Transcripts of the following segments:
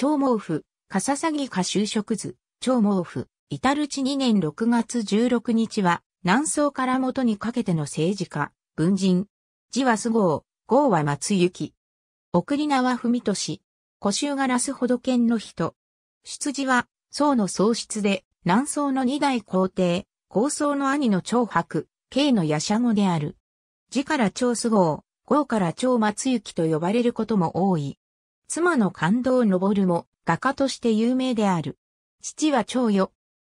長毛布、笠詐欺下就職図、長毛布、至る地2年6月16日は、南宋から元にかけての政治家、文人。字は菅郷、郷は松行。送り名は文俊。古州ガラスほど剣の人。出自は、宋の喪失で、南宋の二代皇帝、高僧の兄の長白、慶の夜叉語である。字から長菅郷、郷から長松行と呼ばれることも多い。妻の感動昇も画家として有名である。父は長与。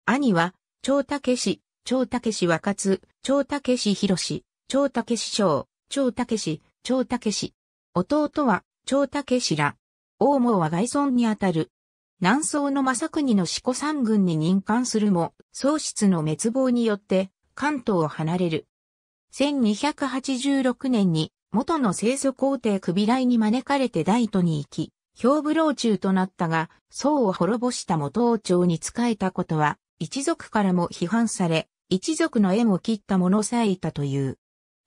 兄は、長武氏、長武氏若津、長武氏広氏、長武氏章、長武氏、長武氏。弟は、長武氏ら。王毛は外孫にあたる。南宋の正国の四古三軍に任官するも、喪室の滅亡によって、関東を離れる。1286年に元の清楚皇帝クビライに招かれて大都に行き、兵部老中となったが、宋を滅ぼした元王朝に仕えたことは、一族からも批判され、一族の縁を切った者さえいたという。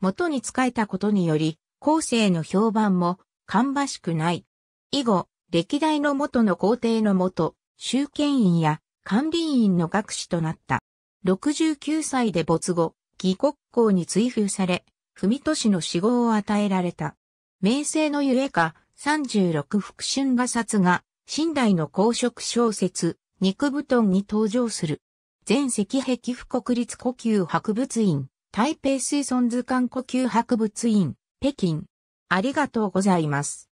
元に仕えたことにより、後世の評判も、かんばしくない。以後、歴代の元の皇帝の元、集権院や管理院の学士となった。69歳で没後、義国公に追封され、文俊の死亡を与えられた。名声のゆえか、36福春画冊が、新代の公職小説、肉布団に登場する。全石壁府国立呼吸博物院、台北水村図鑑呼吸博物院、北京。ありがとうございます。